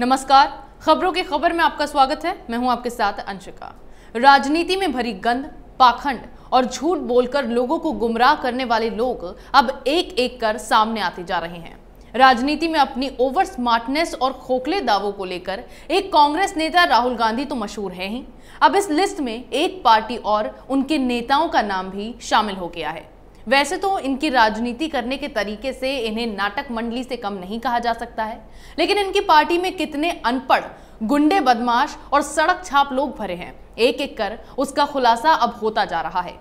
नमस्कार खबरों के खबर में आपका स्वागत है मैं हूं आपके साथ अंशिका राजनीति में भरी गंद पाखंड और झूठ बोलकर लोगों को गुमराह करने वाले लोग अब एक एक कर सामने आते जा रहे हैं राजनीति में अपनी ओवर स्मार्टनेस और खोखले दावों को लेकर एक कांग्रेस नेता राहुल गांधी तो मशहूर है ही अब इस लिस्ट में एक पार्टी और उनके नेताओं का नाम भी शामिल हो गया है वैसे तो इनकी राजनीति करने के तरीके से इन्हें नाटक मंडली से कम नहीं कहा जा सकता है लेकिन इनकी पार्टी में कितने अनपढ़ गुंडे बदमाश और सड़क छाप लोग भरे हैं एक एक कर उसका खुलासा अब होता जा रहा है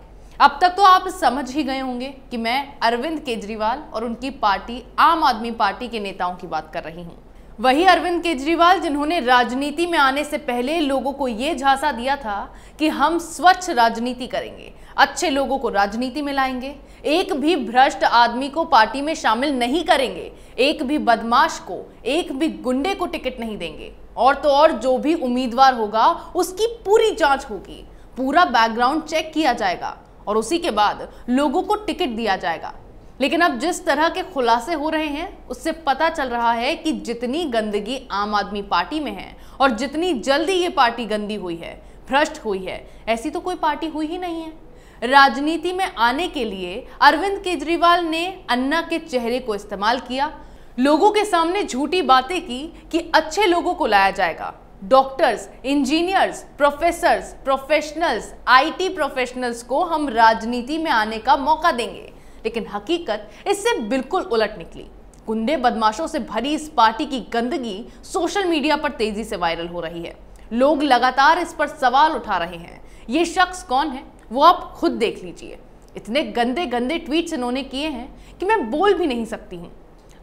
अब तक तो आप समझ ही गए होंगे कि मैं अरविंद केजरीवाल और उनकी पार्टी आम आदमी पार्टी के नेताओं की बात कर रही हूँ वही अरविंद केजरीवाल जिन्होंने राजनीति में आने से पहले लोगों को ये झांसा दिया था कि हम स्वच्छ राजनीति करेंगे अच्छे लोगों को राजनीति में लाएंगे एक भी भ्रष्ट आदमी को पार्टी में शामिल नहीं करेंगे एक भी बदमाश को एक भी गुंडे को टिकट नहीं देंगे और तो और जो भी उम्मीदवार होगा उसकी पूरी जांच होगी पूरा बैकग्राउंड चेक किया जाएगा और उसी के बाद लोगों को टिकट दिया जाएगा लेकिन अब जिस तरह के खुलासे हो रहे हैं उससे पता चल रहा है कि जितनी गंदगी आम आदमी पार्टी में है और जितनी जल्दी ये पार्टी गंदी हुई है भ्रष्ट हुई है ऐसी तो कोई पार्टी हुई ही नहीं है राजनीति में आने के लिए अरविंद केजरीवाल ने अन्ना के चेहरे को इस्तेमाल किया लोगों के सामने झूठी बातें की कि अच्छे लोगों को लाया जाएगा doctors engineers professors professionals IT professionals को हम राजनीति में आने का मौका देंगे लेकिन हकीकत इससे बिल्कुल उलट निकली गुंडे बदमाशों से भरी इस पार्टी की गंदगी सोशल मीडिया पर तेजी से वायरल हो रही है लोग लगातार इस पर सवाल उठा रहे हैं ये शख्स कौन है वो आप खुद देख लीजिए इतने गंदे गंदे ट्वीट्स इन्होंने किए हैं कि मैं बोल भी नहीं सकती हूँ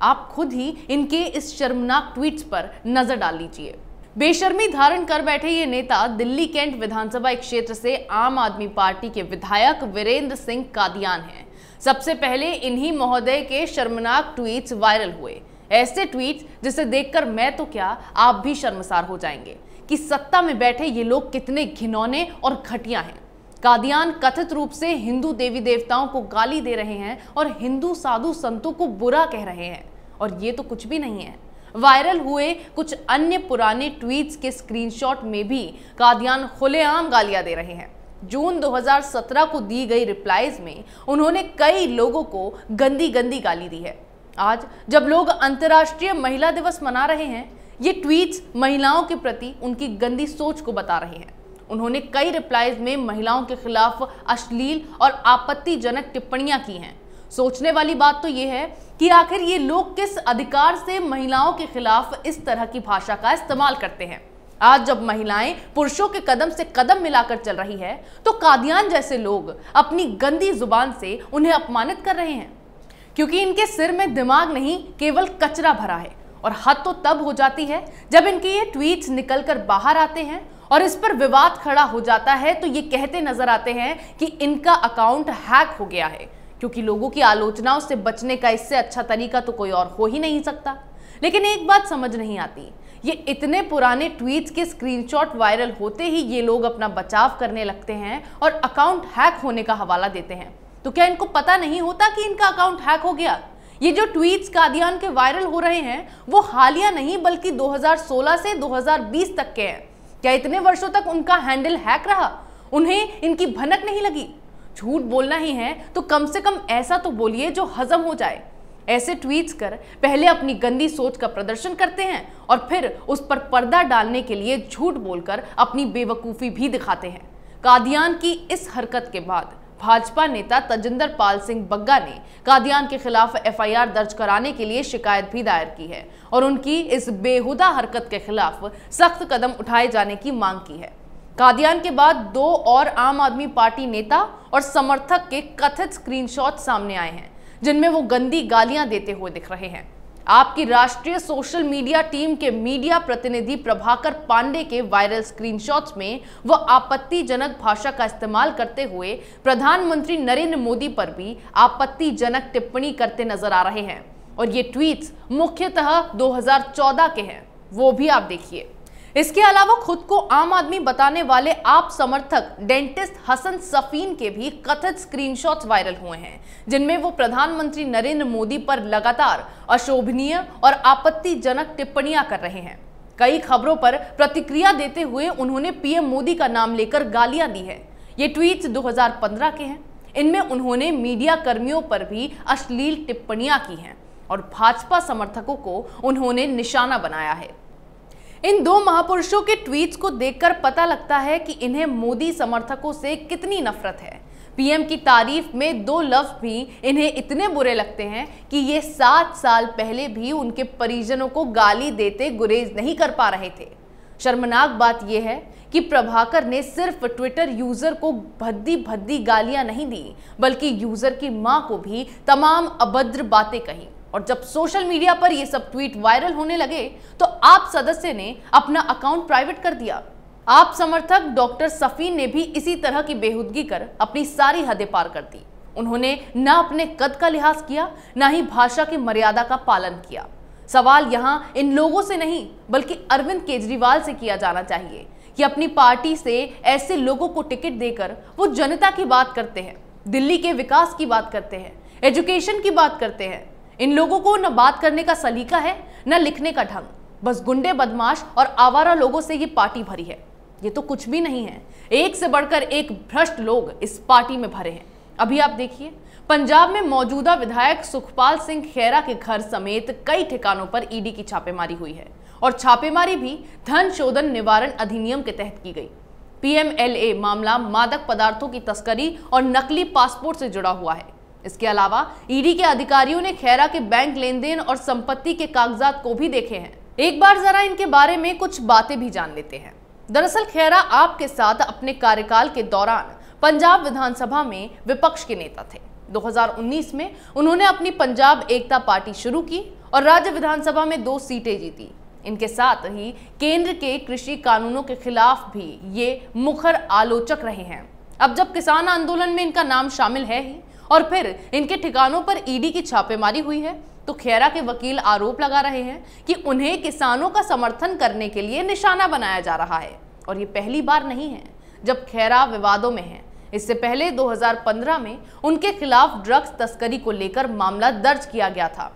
आप खुद ही इनके इस शर्मनाक ट्वीट्स पर नजर डाल लीजिए बेशर्मी धारण कर बैठे ये नेता दिल्ली कैंट विधानसभा क्षेत्र से आम आदमी पार्टी के विधायक वीरेंद्र सिंह कादियान हैं सबसे पहले इन्हीं महोदय के शर्मनाक ट्वीट्स वायरल हुए ऐसे ट्वीट जिसे देखकर मैं तो क्या आप भी शर्मसार हो जाएंगे कि सत्ता में बैठे ये लोग कितने घिनौने और घटिया हैं कादियान कथित रूप से हिंदू देवी देवताओं को गाली दे रहे हैं और हिंदू साधु संतों को बुरा कह रहे हैं और ये तो कुछ भी नहीं है वायरल हुए कुछ अन्य पुराने ट्वीट्स के स्क्रीनशॉट में भी कादियान खुलेआम गालियां दे रहे हैं जून 2017 को दी गई रिप्लाईज में उन्होंने कई लोगों को गंदी गंदी गाली दी है आज जब लोग अंतर्राष्ट्रीय महिला दिवस मना रहे हैं ये ट्वीट्स महिलाओं के प्रति उनकी गंदी सोच को बता रहे हैं उन्होंने कई रिप्लाईज में महिलाओं के खिलाफ अश्लील और आपत्तिजनक टिप्पणियां की हैं सोचने वाली बात तो यह है कि आखिर ये लोग किस अधिकार से महिलाओं के खिलाफ इस तरह की भाषा का इस्तेमाल करते हैं आज जब महिलाएं पुरुषों के कदम से कदम मिलाकर चल रही है तो कादियान जैसे लोग अपनी गंदी जुबान से उन्हें अपमानित कर रहे हैं क्योंकि इनके सिर में दिमाग नहीं केवल कचरा भरा है और हद तो तब हो जाती है जब इनके ये ट्वीट्स निकलकर बाहर आते हैं और इस पर विवाद खड़ा हो जाता है तो ये कहते नजर आते हैं कि इनका अकाउंट हैक हो गया है क्योंकि लोगों की आलोचनाओं से बचने का इससे अच्छा तरीका तो कोई और हो ही नहीं सकता लेकिन एक बात समझ नहीं आती ये इतने पुराने ट्वीट्स के स्क्रीनशॉट वायरल होते ही ये लोग अपना बचाव करने लगते हैं और अकाउंट हैक होने का हवाला देते हैं तो क्या इनको पता नहीं होता कि इनका अकाउंट हैक हो गया ये जो ट्वीट्स कादियान के वायरल हो रहे हैं वो हालिया नहीं बल्कि 2016 से 2020 तक के हैं क्या इतने वर्षों तक उनका हैंडल हैक रहा उन्हें इनकी भनक नहीं लगी झूठ बोलना ही है तो कम से कम ऐसा तो बोलिए जो हजम हो जाए ऐसे ट्वीट कर पहले अपनी गंदी सोच का प्रदर्शन करते हैं और फिर उस पर पर्दा डालने के लिए झूठ बोलकर अपनी बेवकूफ़ी भी दिखाते हैं कादियान की इस हरकत के बाद भाजपा नेता तजिंदर पाल सिंह बग्गा ने कादियान के खिलाफ एफआईआर दर्ज कराने के लिए शिकायत भी दायर की है और उनकी इस बेहुदा हरकत के खिलाफ सख्त कदम उठाए जाने की मांग की है कादियान के बाद दो और आम आदमी पार्टी नेता और समर्थक के कथित स्क्रीनशॉट सामने आए हैं जिनमें वो गंदी गालियां देते हुए दिख रहे हैं आपकी राष्ट्रीय सोशल मीडिया टीम के मीडिया प्रतिनिधि प्रभाकर पांडे के वायरल स्क्रीनशॉट्स में वह आपत्तिजनक भाषा का इस्तेमाल करते हुए प्रधानमंत्री नरेंद्र मोदी पर भी आपत्तिजनक टिप्पणी करते नजर आ रहे हैं और ये ट्वीट्स मुख्यतः 2014 के हैं वो भी आप देखिए इसके अलावा खुद को आम आदमी बताने वाले आप समर्थक डेंटिस्ट हसन सफीन के भी कथित स्क्रीनशॉट्स वायरल हुए हैं जिनमें वो प्रधानमंत्री नरेंद्र मोदी पर लगातार अशोभनीय और आपत्तिजनक टिप्पणियां कर रहे हैं कई खबरों पर प्रतिक्रिया देते हुए उन्होंने पीएम मोदी का नाम लेकर गालियां दी है ये ट्वीट दो के हैं इनमें उन्होंने मीडिया कर्मियों पर भी अश्लील टिप्पणियां की हैं और भाजपा समर्थकों को उन्होंने निशाना बनाया है इन दो महापुरुषों के ट्वीट्स को देखकर पता लगता है कि इन्हें मोदी समर्थकों से कितनी नफरत है पीएम की तारीफ में दो लफ्ज भी इन्हें इतने बुरे लगते हैं कि ये सात साल पहले भी उनके परिजनों को गाली देते गुरेज नहीं कर पा रहे थे शर्मनाक बात यह है कि प्रभाकर ने सिर्फ ट्विटर यूजर को भद्दी भद्दी गालियां नहीं दी बल्कि यूजर की मां को भी तमाम अभद्र बातें कही और जब सोशल मीडिया पर ये सब ट्वीट वायरल होने लगे तो आप सदस्य ने अपना अकाउंट प्राइवेट कर दिया आप समर्थक डॉक्टर सफीन ने भी इसी तरह की बेहूदगी कर अपनी सारी हदें पार कर दी उन्होंने ना अपने कद का लिहाज किया ना ही भाषा की मर्यादा का पालन किया सवाल यहाँ इन लोगों से नहीं बल्कि अरविंद केजरीवाल से किया जाना चाहिए कि अपनी पार्टी से ऐसे लोगों को टिकट देकर वो जनता की बात करते हैं दिल्ली के विकास की बात करते हैं एजुकेशन की बात करते हैं इन लोगों को न बात करने का सलीका है न लिखने का ढंग बस गुंडे बदमाश और आवारा लोगों से ये पार्टी भरी है ये तो कुछ भी नहीं है एक से बढ़कर एक भ्रष्ट लोग इस पार्टी में भरे हैं अभी आप देखिए पंजाब में मौजूदा विधायक सुखपाल सिंह खेरा के घर समेत कई ठिकानों पर ईडी की छापेमारी हुई है और छापेमारी भी धन शोधन निवारण अधिनियम के तहत की गई पीएमएलए मामला मादक पदार्थों की तस्करी और नकली पासपोर्ट से जुड़ा हुआ है इसके अलावा ईडी के अधिकारियों ने खैरा के बैंक लेनदेन और संपत्ति के कागजात को भी देखे हैं एक बार जरा इनके बारे में कुछ बातें भी जान लेते हैं दरअसल खैरा आपके साथ अपने कार्यकाल के दौरान पंजाब विधानसभा में विपक्ष के नेता थे 2019 में उन्होंने अपनी पंजाब एकता पार्टी शुरू की और राज्य विधानसभा में दो सीटें जीती इनके साथ ही केंद्र के कृषि कानूनों के खिलाफ भी ये मुखर आलोचक रहे हैं अब जब किसान आंदोलन में इनका नाम शामिल है ही और फिर इनके ठिकानों पर ईडी की छापेमारी हुई है तो खेरा के वकील आरोप लगा रहे हैं कि उन्हें किसानों का समर्थन करने के लिए निशाना बनाया जा रहा है और ये पहली बार नहीं है जब खेरा विवादों में है इससे पहले 2015 में उनके खिलाफ ड्रग्स तस्करी को लेकर मामला दर्ज किया गया था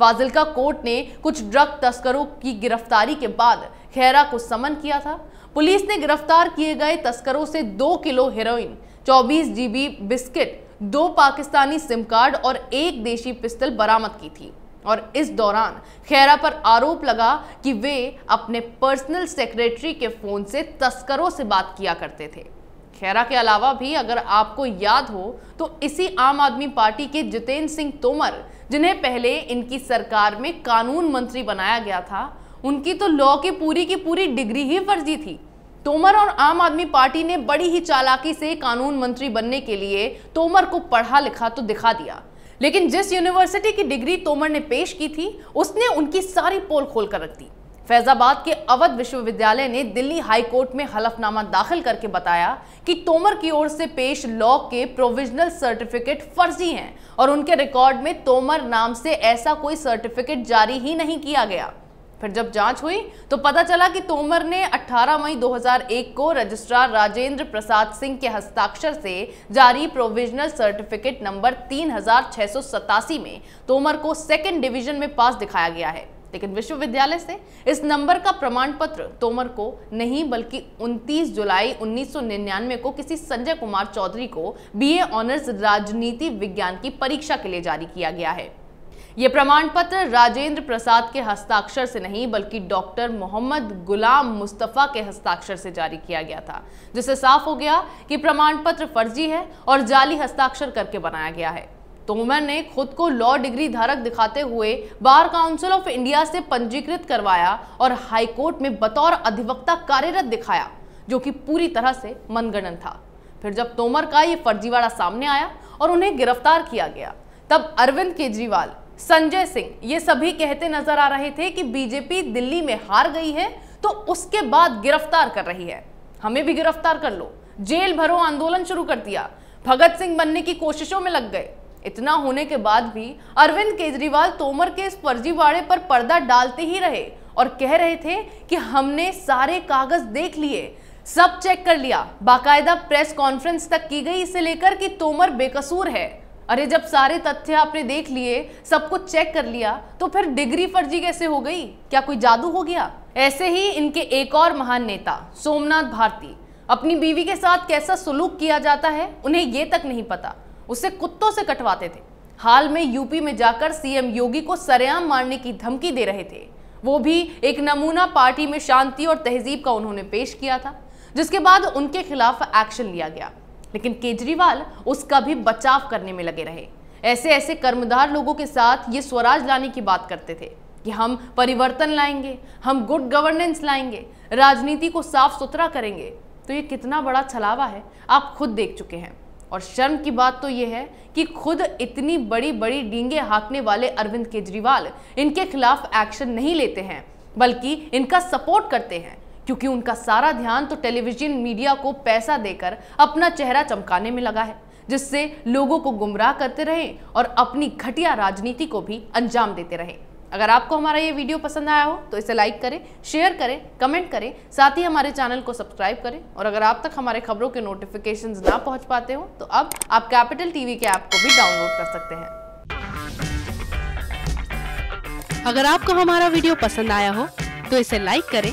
फाजिलका कोर्ट ने कुछ ड्रग तस्करों की गिरफ्तारी के बाद खेरा को समन किया था पुलिस ने गिरफ्तार किए गए तस्करों से दो किलो हेरोइन चौबीस जीबी बिस्किट दो पाकिस्तानी सिम कार्ड और एक देशी पिस्तल बरामद की थी और इस दौरान खैरा पर आरोप लगा कि वे अपने पर्सनल सेक्रेटरी के फ़ोन से तस्करों से बात किया करते थे खैरा के अलावा भी अगर आपको याद हो तो इसी आम आदमी पार्टी के जितेंद्र सिंह तोमर जिन्हें पहले इनकी सरकार में कानून मंत्री बनाया गया था उनकी तो लॉ की पूरी की पूरी डिग्री ही फर्जी थी तोमर और आम आदमी पार्टी ने बड़ी ही चालाकी से कानून मंत्री बनने के लिए तोमर को पढ़ा लिखा तो दिखा दिया लेकिन जिस यूनिवर्सिटी की डिग्री तोमर ने पेश की थी उसने उनकी सारी पोल खोल कर रख दी फैजाबाद के अवध विश्वविद्यालय ने दिल्ली हाई कोर्ट में हलफनामा दाखिल करके बताया कि तोमर की ओर से पेश लॉ के प्रोविजनल सर्टिफिकेट फर्जी हैं और उनके रिकॉर्ड में तोमर नाम से ऐसा कोई सर्टिफिकेट जारी ही नहीं किया गया फिर जब जांच हुई तो पता चला कि तोमर ने 18 मई 2001 को रजिस्ट्रार राजेंद्र प्रसाद सिंह के हस्ताक्षर से जारी प्रोविजनल सर्टिफिकेट नंबर तीन में तोमर को सेकेंड डिवीजन में पास दिखाया गया है लेकिन विश्वविद्यालय से इस नंबर का प्रमाण पत्र तोमर को नहीं बल्कि 29 जुलाई 1999 को किसी संजय कुमार चौधरी को बीए ऑनर्स राजनीति विज्ञान की परीक्षा के लिए जारी किया गया है ये प्रमाण पत्र राजेंद्र प्रसाद के हस्ताक्षर से नहीं बल्कि डॉक्टर मोहम्मद गुलाम मुस्तफ़ा के हस्ताक्षर से जारी किया गया था जिससे साफ हो गया कि प्रमाण पत्र फर्जी है और जाली हस्ताक्षर करके बनाया गया है तोमर ने खुद को लॉ डिग्री धारक दिखाते हुए बार काउंसिल ऑफ इंडिया से पंजीकृत करवाया और हाईकोर्ट में बतौर अधिवक्ता कार्यरत दिखाया जो कि पूरी तरह से मनगणन था फिर जब तोमर का ये फर्जीवाड़ा सामने आया और उन्हें गिरफ्तार किया गया तब अरविंद केजरीवाल संजय सिंह ये सभी कहते नजर आ रहे थे कि बीजेपी दिल्ली में हार गई है तो उसके बाद गिरफ्तार कर रही है हमें भी गिरफ्तार कर लो जेल भरो आंदोलन शुरू कर दिया भगत सिंह बनने की कोशिशों में लग गए इतना होने के बाद भी अरविंद केजरीवाल तोमर के इस फर्जीवाड़े पर पर्दा डालते ही रहे और कह रहे थे कि हमने सारे कागज देख लिए सब चेक कर लिया बाकायदा प्रेस कॉन्फ्रेंस तक की गई इसे लेकर कि तोमर बेकसूर है अरे जब सारे तथ्य आपने देख लिए सब कुछ चेक कर लिया तो फिर डिग्री फर्जी कैसे हो गई क्या कोई जादू हो गया ऐसे ही इनके एक और महान नेता सोमनाथ भारती अपनी बीवी के साथ कैसा सुलूक किया जाता है उन्हें ये तक नहीं पता उसे कुत्तों से कटवाते थे हाल में यूपी में जाकर सीएम योगी को सरेआम मारने की धमकी दे रहे थे वो भी एक नमूना पार्टी में शांति और तहजीब का उन्होंने पेश किया था जिसके बाद उनके खिलाफ एक्शन लिया गया लेकिन केजरीवाल उसका भी बचाव करने में लगे रहे ऐसे ऐसे कर्मधार लोगों के साथ ये स्वराज लाने की बात करते थे कि हम परिवर्तन लाएंगे हम गुड गवर्नेंस लाएंगे राजनीति को साफ सुथरा करेंगे तो ये कितना बड़ा छलावा है आप खुद देख चुके हैं और शर्म की बात तो ये है कि खुद इतनी बड़ी बड़ी डींगे हाँकने वाले अरविंद केजरीवाल इनके खिलाफ एक्शन नहीं लेते हैं बल्कि इनका सपोर्ट करते हैं क्योंकि उनका सारा ध्यान तो टेलीविजन मीडिया को पैसा देकर अपना चेहरा चमकाने में लगा है जिससे लोगों को गुमराह करते रहे और अपनी घटिया राजनीति को भी अंजाम देते रहे अगर आपको हमारा ये वीडियो पसंद आया हो तो इसे लाइक करें शेयर करें कमेंट करें साथ ही हमारे चैनल को सब्सक्राइब करें और अगर आप तक हमारे खबरों के नोटिफिकेशन ना पहुंच पाते हो तो अब आप कैपिटल टीवी के ऐप को भी डाउनलोड कर सकते हैं अगर आपको हमारा वीडियो पसंद आया हो तो इसे लाइक करें